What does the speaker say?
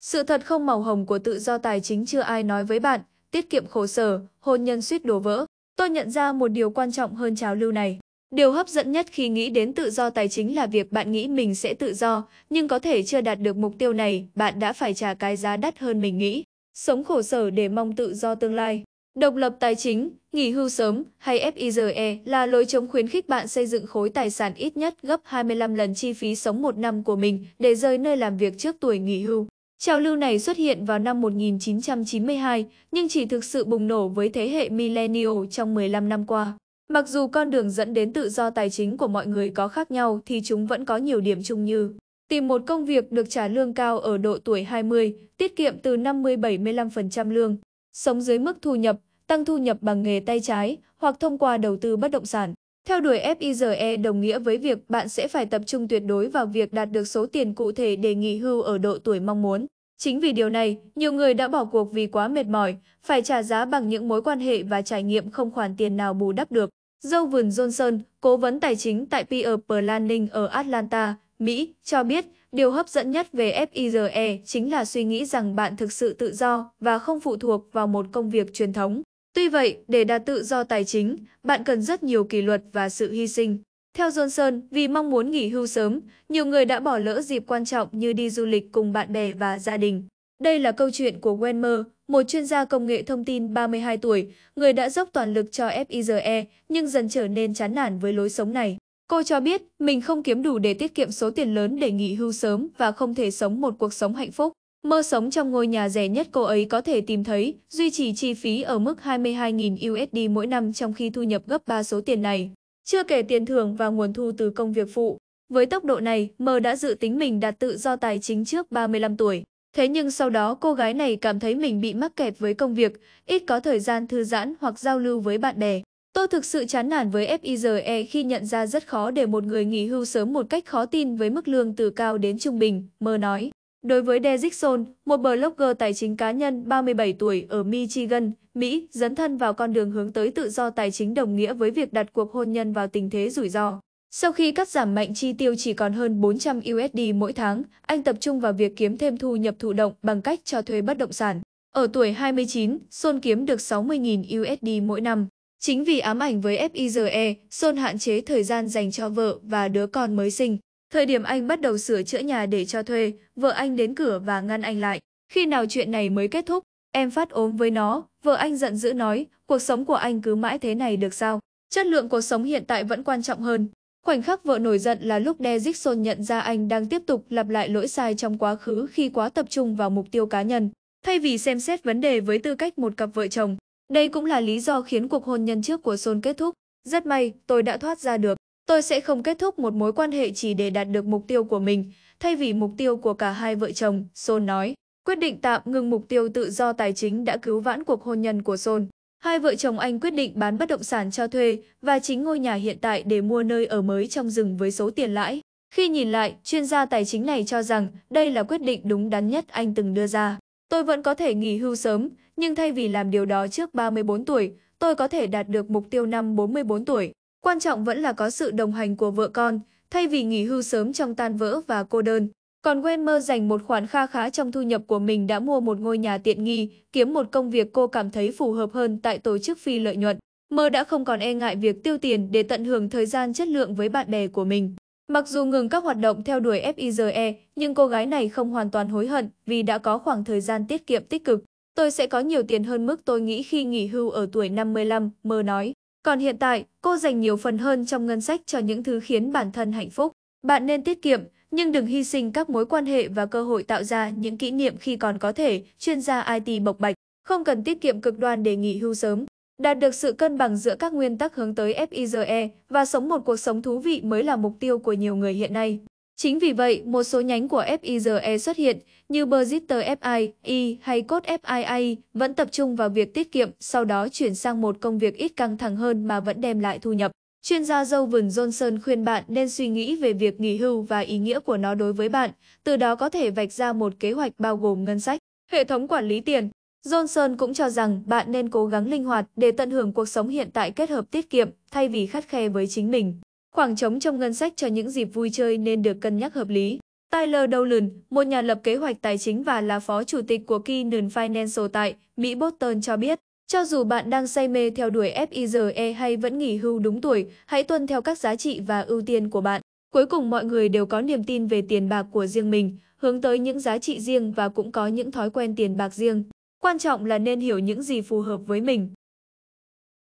Sự thật không màu hồng của tự do tài chính chưa ai nói với bạn, tiết kiệm khổ sở, hôn nhân suýt đổ vỡ. Tôi nhận ra một điều quan trọng hơn trào lưu này. Điều hấp dẫn nhất khi nghĩ đến tự do tài chính là việc bạn nghĩ mình sẽ tự do, nhưng có thể chưa đạt được mục tiêu này, bạn đã phải trả cái giá đắt hơn mình nghĩ. Sống khổ sở để mong tự do tương lai. Độc lập tài chính, nghỉ hưu sớm hay FIRE là lối chống khuyến khích bạn xây dựng khối tài sản ít nhất gấp 25 lần chi phí sống một năm của mình để rời nơi làm việc trước tuổi nghỉ hưu. Trào lưu này xuất hiện vào năm 1992 nhưng chỉ thực sự bùng nổ với thế hệ millennial trong 15 năm qua. Mặc dù con đường dẫn đến tự do tài chính của mọi người có khác nhau thì chúng vẫn có nhiều điểm chung như tìm một công việc được trả lương cao ở độ tuổi 20, tiết kiệm từ 50-75% lương, sống dưới mức thu nhập, tăng thu nhập bằng nghề tay trái hoặc thông qua đầu tư bất động sản. Theo đuổi FIRE đồng nghĩa với việc bạn sẽ phải tập trung tuyệt đối vào việc đạt được số tiền cụ thể để nghỉ hưu ở độ tuổi mong muốn. Chính vì điều này, nhiều người đã bỏ cuộc vì quá mệt mỏi, phải trả giá bằng những mối quan hệ và trải nghiệm không khoản tiền nào bù đắp được. Dâu vườn Johnson, cố vấn tài chính tại Peer Planning ở Atlanta, Mỹ, cho biết điều hấp dẫn nhất về FIRE chính là suy nghĩ rằng bạn thực sự tự do và không phụ thuộc vào một công việc truyền thống. Tuy vậy, để đạt tự do tài chính, bạn cần rất nhiều kỷ luật và sự hy sinh. Theo Johnson, vì mong muốn nghỉ hưu sớm, nhiều người đã bỏ lỡ dịp quan trọng như đi du lịch cùng bạn bè và gia đình. Đây là câu chuyện của Wenmer, một chuyên gia công nghệ thông tin 32 tuổi, người đã dốc toàn lực cho FIZE nhưng dần trở nên chán nản với lối sống này. Cô cho biết mình không kiếm đủ để tiết kiệm số tiền lớn để nghỉ hưu sớm và không thể sống một cuộc sống hạnh phúc. Mơ sống trong ngôi nhà rẻ nhất cô ấy có thể tìm thấy, duy trì chi phí ở mức 22.000 USD mỗi năm trong khi thu nhập gấp 3 số tiền này chưa kể tiền thưởng và nguồn thu từ công việc phụ. Với tốc độ này, mơ đã dự tính mình đạt tự do tài chính trước 35 tuổi. Thế nhưng sau đó cô gái này cảm thấy mình bị mắc kẹt với công việc, ít có thời gian thư giãn hoặc giao lưu với bạn bè. Tôi thực sự chán nản với FIZE khi nhận ra rất khó để một người nghỉ hưu sớm một cách khó tin với mức lương từ cao đến trung bình, mơ nói. Đối với Dejikson, một blogger tài chính cá nhân 37 tuổi ở Michigan, Mỹ, dấn thân vào con đường hướng tới tự do tài chính đồng nghĩa với việc đặt cuộc hôn nhân vào tình thế rủi ro. Sau khi cắt giảm mạnh chi tiêu chỉ còn hơn 400 USD mỗi tháng, anh tập trung vào việc kiếm thêm thu nhập thụ động bằng cách cho thuê bất động sản. Ở tuổi 29, Son kiếm được 60.000 USD mỗi năm. Chính vì ám ảnh với FIZE, Son hạn chế thời gian dành cho vợ và đứa con mới sinh. Thời điểm anh bắt đầu sửa chữa nhà để cho thuê, vợ anh đến cửa và ngăn anh lại. Khi nào chuyện này mới kết thúc, em phát ốm với nó, vợ anh giận dữ nói, cuộc sống của anh cứ mãi thế này được sao? Chất lượng cuộc sống hiện tại vẫn quan trọng hơn. Khoảnh khắc vợ nổi giận là lúc De Dixon nhận ra anh đang tiếp tục lặp lại lỗi sai trong quá khứ khi quá tập trung vào mục tiêu cá nhân, thay vì xem xét vấn đề với tư cách một cặp vợ chồng. Đây cũng là lý do khiến cuộc hôn nhân trước của Son kết thúc. Rất may, tôi đã thoát ra được. Tôi sẽ không kết thúc một mối quan hệ chỉ để đạt được mục tiêu của mình, thay vì mục tiêu của cả hai vợ chồng, Son nói. Quyết định tạm ngừng mục tiêu tự do tài chính đã cứu vãn cuộc hôn nhân của Son. Hai vợ chồng anh quyết định bán bất động sản cho thuê và chính ngôi nhà hiện tại để mua nơi ở mới trong rừng với số tiền lãi. Khi nhìn lại, chuyên gia tài chính này cho rằng đây là quyết định đúng đắn nhất anh từng đưa ra. Tôi vẫn có thể nghỉ hưu sớm, nhưng thay vì làm điều đó trước 34 tuổi, tôi có thể đạt được mục tiêu năm 44 tuổi. Quan trọng vẫn là có sự đồng hành của vợ con, thay vì nghỉ hưu sớm trong tan vỡ và cô đơn. Còn mơ dành một khoản kha khá trong thu nhập của mình đã mua một ngôi nhà tiện nghi, kiếm một công việc cô cảm thấy phù hợp hơn tại tổ chức phi lợi nhuận. Mơ đã không còn e ngại việc tiêu tiền để tận hưởng thời gian chất lượng với bạn bè của mình. Mặc dù ngừng các hoạt động theo đuổi FIZE, nhưng cô gái này không hoàn toàn hối hận vì đã có khoảng thời gian tiết kiệm tích cực. Tôi sẽ có nhiều tiền hơn mức tôi nghĩ khi nghỉ hưu ở tuổi 55, Mơ nói. Còn hiện tại, cô dành nhiều phần hơn trong ngân sách cho những thứ khiến bản thân hạnh phúc. Bạn nên tiết kiệm, nhưng đừng hy sinh các mối quan hệ và cơ hội tạo ra những kỷ niệm khi còn có thể, chuyên gia IT bộc bạch. Không cần tiết kiệm cực đoan để nghỉ hưu sớm. Đạt được sự cân bằng giữa các nguyên tắc hướng tới FIZE và sống một cuộc sống thú vị mới là mục tiêu của nhiều người hiện nay. Chính vì vậy, một số nhánh của FIZE xuất hiện như Bergister FII hay cốt FII vẫn tập trung vào việc tiết kiệm, sau đó chuyển sang một công việc ít căng thẳng hơn mà vẫn đem lại thu nhập. Chuyên gia dâu vườn Johnson khuyên bạn nên suy nghĩ về việc nghỉ hưu và ý nghĩa của nó đối với bạn, từ đó có thể vạch ra một kế hoạch bao gồm ngân sách, hệ thống quản lý tiền. Johnson cũng cho rằng bạn nên cố gắng linh hoạt để tận hưởng cuộc sống hiện tại kết hợp tiết kiệm thay vì khắt khe với chính mình. Khoảng trống trong ngân sách cho những dịp vui chơi nên được cân nhắc hợp lý. Tyler Dolan, một nhà lập kế hoạch tài chính và là phó chủ tịch của Keenan Financial tại Mỹ Boston cho biết, cho dù bạn đang say mê theo đuổi FIRE hay vẫn nghỉ hưu đúng tuổi, hãy tuân theo các giá trị và ưu tiên của bạn. Cuối cùng mọi người đều có niềm tin về tiền bạc của riêng mình, hướng tới những giá trị riêng và cũng có những thói quen tiền bạc riêng. Quan trọng là nên hiểu những gì phù hợp với mình.